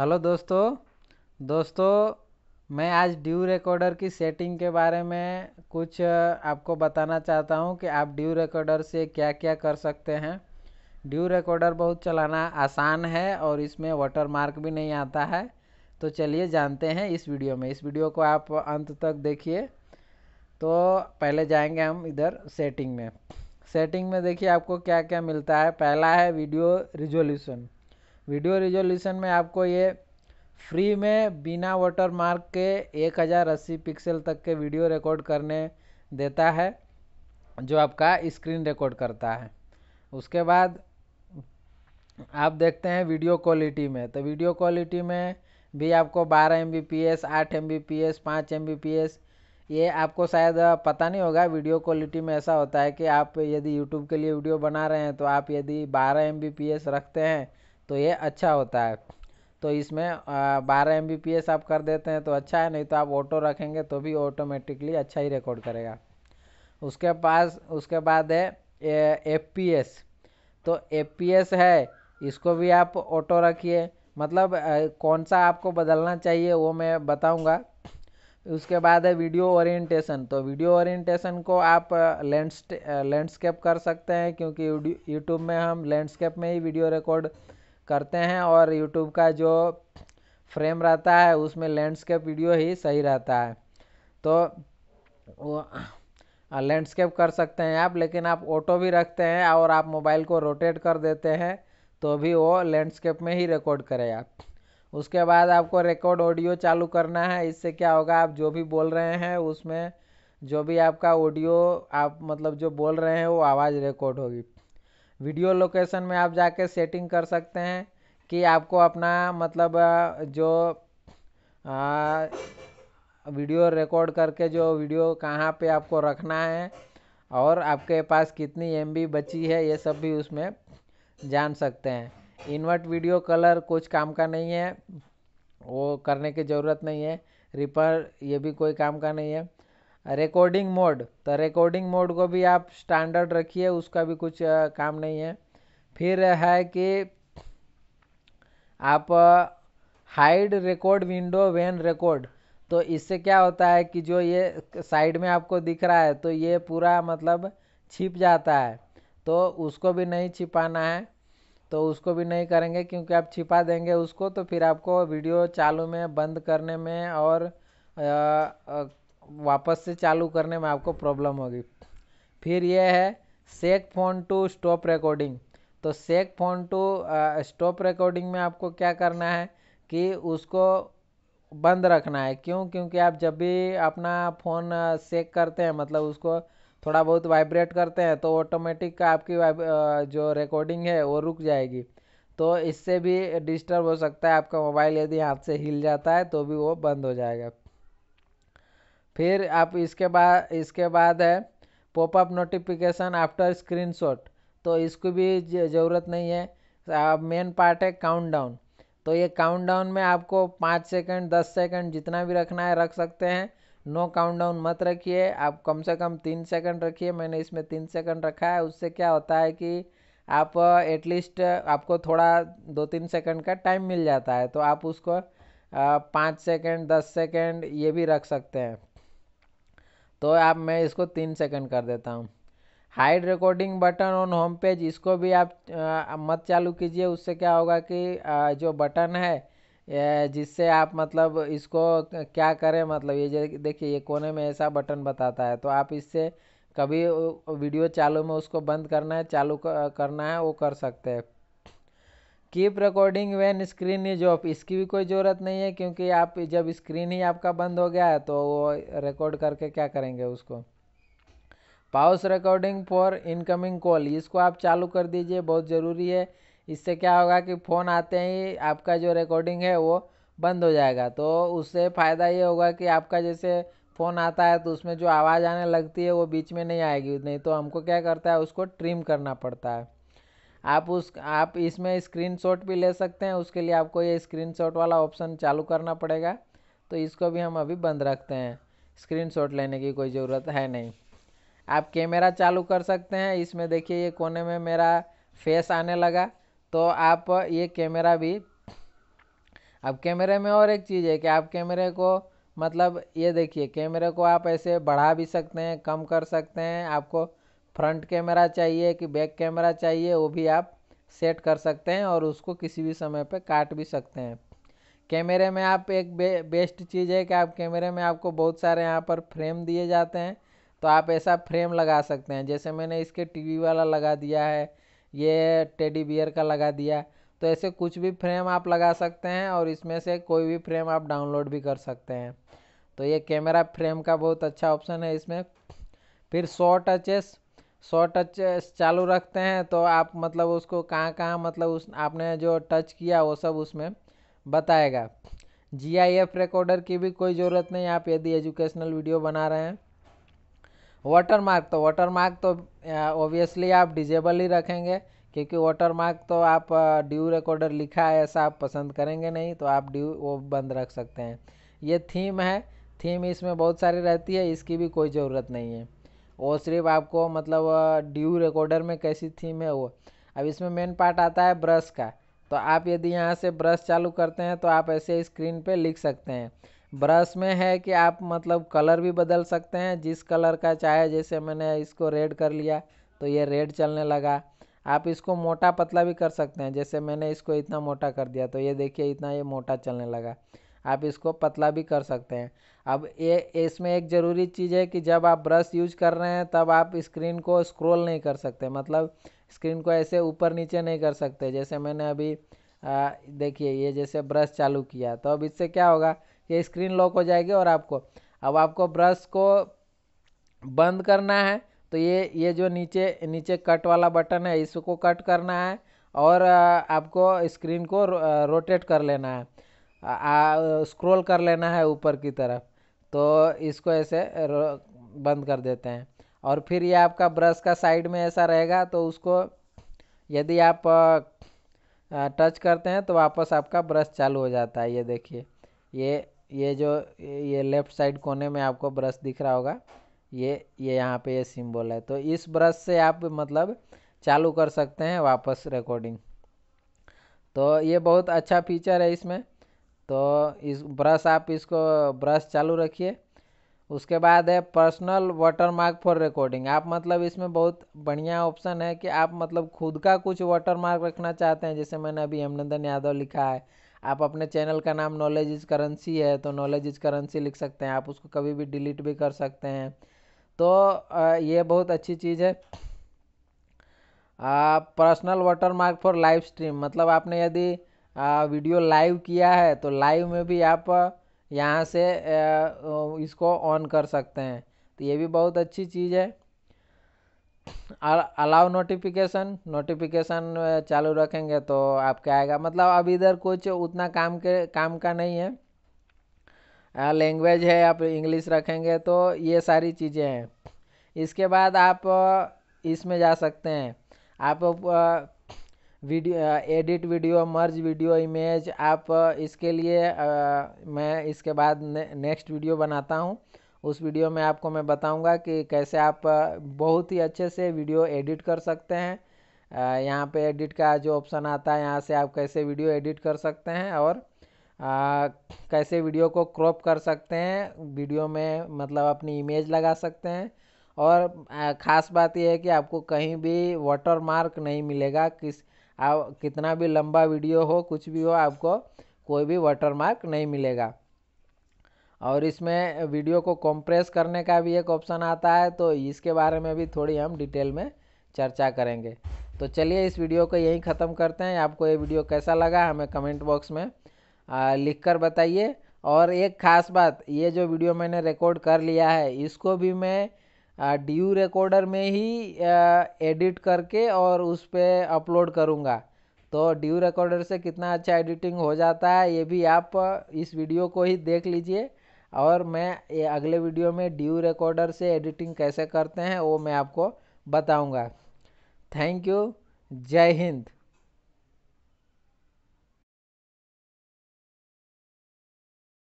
hello दोस्तों दोस्तों मैं आज ड्यू रिकॉर्डर की सेटिंग के बारे में कुछ आपको बताना चाहता हूँ कि आप ड्यू रिकॉर्डर से क्या क्या कर सकते हैं ड्यू रिकॉर्डर बहुत चलाना आसान है और इसमें वाटर मार्क भी नहीं आता है तो चलिए जानते हैं इस वीडियो में इस वीडियो को आप अंत तक देखिए तो पहले जाएंगे हम इधर सेटिंग में सेटिंग में देखिए आपको क्या क्या मिलता है पहला है वीडियो रिजोल्यूशन वीडियो रिजोल्यूशन में आपको ये फ्री में बिना वाटर मार्क के एक हज़ार अस्सी पिक्सल तक के वीडियो रिकॉर्ड करने देता है जो आपका स्क्रीन रिकॉर्ड करता है उसके बाद आप देखते हैं वीडियो क्वालिटी में तो वीडियो क्वालिटी में भी आपको 12 एम बी पी एस आठ एम बी पी एस पाँच एम बी पी एस ये आपको शायद पता नहीं होगा वीडियो क्वालिटी में ऐसा होता है कि आप यदि यूट्यूब के लिए वीडियो बना रहे हैं तो आप यदि 12 एम बी पी एस रखते हैं तो ये अच्छा होता है तो इसमें बारह एम बी आप कर देते हैं तो अच्छा है नहीं तो आप ऑटो रखेंगे तो भी ऑटोमेटिकली अच्छा ही रिकॉर्ड करेगा उसके पास उसके बाद है एफ पी एस तो एफ पी एस है इसको भी आप ऑटो रखिए मतलब कौन सा आपको बदलना चाहिए वो मैं बताऊंगा उसके बाद है वीडियो ओरिएंटेशन तो वीडियो ओरिएंटेशन को आप लैंडस्केप कर सकते हैं क्योंकि यूट्यूब में हम लैंडस्केप में ही वीडियो रिकॉर्ड करते हैं और यूट्यूब का जो फ्रेम रहता है उसमें लैंडस्केप वीडियो ही सही रहता है तो लैंडस्केप कर सकते हैं आप लेकिन आप ऑटो भी रखते हैं और आप मोबाइल को रोटेट कर देते हैं तो भी वो लैंडस्केप में ही रिकॉर्ड करेगा उसके बाद आपको रिकॉर्ड ऑडियो चालू करना है इससे क्या होगा आप जो भी बोल रहे हैं उसमें जो भी आपका ऑडियो आप मतलब जो बोल रहे हैं वो आवाज़ रिकॉर्ड होगी वीडियो लोकेशन में आप जाके सेटिंग कर सकते हैं कि आपको अपना मतलब जो आ, वीडियो रिकॉर्ड करके जो वीडियो कहाँ पे आपको रखना है और आपके पास कितनी एम बची है ये सब भी उसमें जान सकते हैं इन्वर्ट वीडियो कलर कुछ काम का नहीं है वो करने की ज़रूरत नहीं है रिपर ये भी कोई काम का नहीं है रिकॉर्डिंग मोड तो रिकॉर्डिंग मोड को भी आप स्टैंडर्ड रखिए उसका भी कुछ काम नहीं है फिर है कि आप hide record window when record तो इससे क्या होता है कि जो ये साइड में आपको दिख रहा है तो ये पूरा मतलब छिप जाता है तो उसको भी नहीं छिपाना है तो उसको भी नहीं करेंगे क्योंकि आप छिपा देंगे उसको तो फिर आपको वीडियो चालू में बंद करने में और आ, आ, वापस से चालू करने में आपको प्रॉब्लम होगी फिर यह है shake phone to stop recording तो shake phone to stop recording में आपको क्या करना है कि उसको बंद रखना है क्यों क्योंकि आप जब भी अपना फ़ोन सेक करते हैं मतलब उसको थोड़ा बहुत वाइब्रेट करते हैं तो ऑटोमेटिक आपकी जो रिकॉर्डिंग है वो रुक जाएगी तो इससे भी डिस्टर्ब हो सकता है आपका मोबाइल यदि हाथ से हिल जाता है तो भी वो बंद हो जाएगा फिर आप इसके बाद इसके बाद है पॉपअप नोटिफिकेशन आफ्टर स्क्रीनशॉट तो इसको भी ज़रूरत नहीं है अब मेन पार्ट है काउंटडाउन तो ये काउंटडाउन में आपको पाँच सेकंड दस सेकंड जितना भी रखना है रख सकते हैं नो काउंटडाउन मत रखिए आप कम से कम तीन सेकंड रखिए मैंने इसमें तीन सेकंड रखा है उससे क्या होता है कि आप एटलीस्ट uh, uh, आपको थोड़ा दो तीन सेकंड का टाइम मिल जाता है तो आप उसको uh, पाँच सेकंड दस सेकंड ये भी रख सकते हैं तो आप मैं इसको तीन सेकंड कर देता हूँ hide recording button on home page इसको भी आप आ, मत चालू कीजिए उससे क्या होगा कि आ, जो बटन है जिससे आप मतलब इसको क्या करें मतलब ये देखिए ये कोने में ऐसा बटन बताता है तो आप इससे कभी वीडियो चालू में उसको बंद करना है चालू करना है वो कर सकते हैं keep recording when screen is off इसकी भी कोई ज़रूरत नहीं है क्योंकि आप जब स्क्रीन ही आपका बंद हो गया है तो वो रिकॉर्ड करके क्या करेंगे उसको pause recording for incoming call इसको आप चालू कर दीजिए बहुत ज़रूरी है इससे क्या होगा कि फ़ोन आते ही आपका जो रिकॉर्डिंग है वो बंद हो जाएगा तो उससे फ़ायदा ये होगा कि आपका जैसे फ़ोन आता है तो उसमें जो आवाज़ आने लगती है वो बीच में नहीं आएगी नहीं तो हमको क्या करता है उसको ट्रिम करना पड़ता है आप उस आप इसमें स्क्रीनशॉट भी ले सकते हैं उसके लिए आपको ये स्क्रीनशॉट वाला ऑप्शन चालू करना पड़ेगा तो इसको भी हम अभी बंद रखते हैं स्क्रीनशॉट लेने की कोई ज़रूरत है नहीं आप कैमरा चालू कर सकते हैं इसमें देखिए ये कोने में मेरा फेस आने लगा तो आप ये कैमरा भी अब कैमरे में और एक चीज़ है कि आप कैमरे को मतलब ये देखिए कैमरे को आप ऐसे बढ़ा भी सकते हैं कम कर सकते हैं आपको फ्रंट कैमरा चाहिए कि बैक कैमरा चाहिए वो भी आप सेट कर सकते हैं और उसको किसी भी समय पर काट भी सकते हैं कैमरे में आप एक बे, बेस्ट चीज़ है कि आप कैमरे में आपको बहुत सारे यहाँ पर फ्रेम दिए जाते हैं तो आप ऐसा फ्रेम लगा सकते हैं जैसे मैंने इसके टीवी वाला लगा दिया है ये टेडी बियर का लगा दिया तो ऐसे कुछ भी फ्रेम आप लगा सकते हैं और इसमें से कोई भी फ्रेम आप डाउनलोड भी कर सकते हैं तो ये कैमरा फ्रेम का बहुत अच्छा ऑप्शन है इसमें फिर शॉर्ट टचेस सौ टच चालू रखते हैं तो आप मतलब उसको कहाँ कहाँ मतलब उस आपने जो टच किया वो सब उसमें बताएगा जी आई एफ रिकॉर्डर की भी कोई ज़रूरत नहीं आप यदि एजुकेशनल वीडियो बना रहे हैं वाटर मार्क तो वाटर मार्क तो ओबियसली आप डिजेबल ही रखेंगे क्योंकि वाटर मार्क तो आप ड्यू रिकॉर्डर लिखा है ऐसा आप पसंद करेंगे नहीं तो आप ड्यू वो बंद रख सकते हैं ये थीम है थीम इसमें बहुत सारी रहती है इसकी भी कोई ज़रूरत नहीं है और सिर्फ आपको मतलब ड्यू रिकॉर्डर में कैसी थीम है वो अब इसमें मेन पार्ट आता है ब्रश का तो आप यदि यहाँ से ब्रश चालू करते हैं तो आप ऐसे स्क्रीन पे लिख सकते हैं ब्रश में है कि आप मतलब कलर भी बदल सकते हैं जिस कलर का चाहे जैसे मैंने इसको रेड कर लिया तो ये रेड चलने लगा आप इसको मोटा पतला भी कर सकते हैं जैसे मैंने इसको इतना मोटा कर दिया तो ये देखिए इतना ये मोटा चलने लगा आप इसको पतला भी कर सकते हैं अब ये इसमें एक ज़रूरी चीज़ है कि जब आप ब्रश यूज कर रहे हैं तब आप स्क्रीन को स्क्रॉल नहीं कर सकते मतलब स्क्रीन को ऐसे ऊपर नीचे नहीं कर सकते जैसे मैंने अभी देखिए ये जैसे ब्रश चालू किया तो अब इससे क्या होगा ये स्क्रीन लॉक हो जाएगी और आपको अब आपको ब्रश को बंद करना है तो ये ये जो नीचे नीचे कट वाला बटन है इसको कट करना है और आपको स्क्रीन को रोटेट कर लेना है आ, आ, स्क्रॉल कर लेना है ऊपर की तरफ तो इसको ऐसे बंद कर देते हैं और फिर ये आपका ब्रश का साइड में ऐसा रहेगा तो उसको यदि आप टच करते हैं तो वापस आपका ब्रश चालू हो जाता है ये देखिए ये ये जो ये लेफ़्ट साइड कोने में आपको ब्रश दिख रहा होगा ये ये यहाँ पे ये सिंबल है तो इस ब्रश से आप मतलब चालू कर सकते हैं वापस रिकॉर्डिंग तो ये बहुत अच्छा फीचर है इसमें तो इस ब्रश आप इसको ब्रश चालू रखिए उसके बाद है personal water mark for recording आप मतलब इसमें बहुत बढ़िया ऑप्शन है कि आप मतलब खुद का कुछ वाटर मार्क रखना चाहते हैं जैसे मैंने अभी हेमनंदन यादव लिखा है आप अपने चैनल का नाम नॉलेज इज करेंसी है तो नॉलेज इज करेंसी लिख सकते हैं आप उसको कभी भी डिलीट भी कर सकते हैं तो ये बहुत अच्छी चीज़ है personal water mark for live stream मतलब आपने यदि वीडियो लाइव किया है तो लाइव में भी आप यहाँ से इसको ऑन कर सकते हैं तो ये भी बहुत अच्छी चीज़ है अलाउ नोटिफिकेशन नोटिफिकेशन चालू रखेंगे तो आपके आएगा मतलब अब इधर कुछ उतना काम के काम का नहीं है लैंग्वेज है आप इंग्लिश रखेंगे तो ये सारी चीज़ें हैं इसके बाद आप इसमें जा सकते हैं आप video edit video merge video image आप इसके लिए आ, मैं इसके बाद ने, नेक्स्ट वीडियो बनाता हूँ उस वीडियो में आपको मैं बताऊँगा कि कैसे आप बहुत ही अच्छे से वीडियो एडिट कर सकते हैं यहाँ पे एडिट का जो ऑप्शन आता है यहाँ से आप कैसे वीडियो एडिट कर सकते हैं और आ, कैसे वीडियो को क्रॉप कर सकते हैं वीडियो में मतलब अपनी इमेज लगा सकते हैं और ख़ास बात यह है कि आपको कहीं भी वाटर मार्क नहीं मिलेगा किस आप कितना भी लंबा वीडियो हो कुछ भी हो आपको कोई भी वाटर मार्क नहीं मिलेगा और इसमें वीडियो को कंप्रेस करने का भी एक ऑप्शन आता है तो इसके बारे में भी थोड़ी हम डिटेल में चर्चा करेंगे तो चलिए इस वीडियो को यहीं ख़त्म करते हैं आपको ये वीडियो कैसा लगा हमें कमेंट बॉक्स में लिख कर बताइए और एक ख़ास बात ये जो वीडियो मैंने रिकॉर्ड कर लिया है इसको भी मैं ड्यू रिकॉर्डर में ही एडिट करके और उस पर अपलोड करूँगा तो ड्यू रिकॉर्डर से कितना अच्छा एडिटिंग हो जाता है ये भी आप इस वीडियो को ही देख लीजिए और मैं ये अगले वीडियो में ड्यू रिकॉर्डर से एडिटिंग कैसे करते हैं वो मैं आपको बताऊँगा थैंक यू जय हिंद